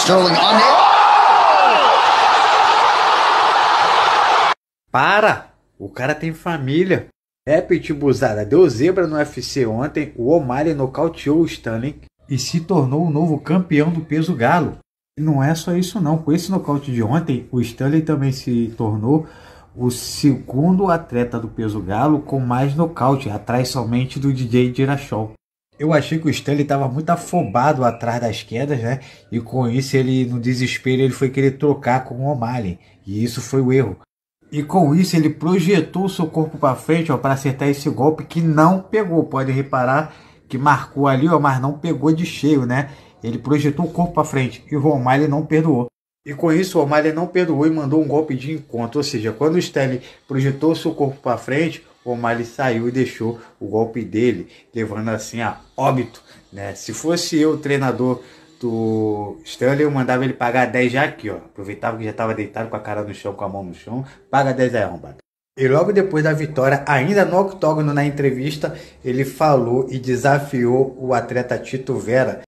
Sterling on Para! O cara tem família. É, pitbuzada, deu zebra no UFC ontem, o O'Malley nocauteou o Stanley e se tornou o novo campeão do peso galo. E não é só isso não, com esse nocaute de ontem, o Stanley também se tornou o segundo atleta do peso galo com mais nocaute, atrás somente do DJ Dirachol. Eu achei que o Stanley estava muito afobado atrás das quedas, né? E com isso ele, no desespero, ele foi querer trocar com o O'Malley. E isso foi o erro. E com isso ele projetou o seu corpo para frente, ó, para acertar esse golpe que não pegou. Pode reparar que marcou ali, ó, mas não pegou de cheio, né? Ele projetou o corpo para frente e o O'Malley não perdoou. E com isso o O'Malley não perdoou e mandou um golpe de encontro, ou seja, quando o Stanley projetou seu corpo para frente, como ele saiu e deixou o golpe dele, levando assim a óbito, né? Se fosse eu, o treinador do Stanley, eu mandava ele pagar 10 já aqui, ó. Aproveitava que já estava deitado com a cara no chão, com a mão no chão, paga 10 aí, arrombado. E logo depois da vitória, ainda no octógono na entrevista, ele falou e desafiou o atleta Tito Vera,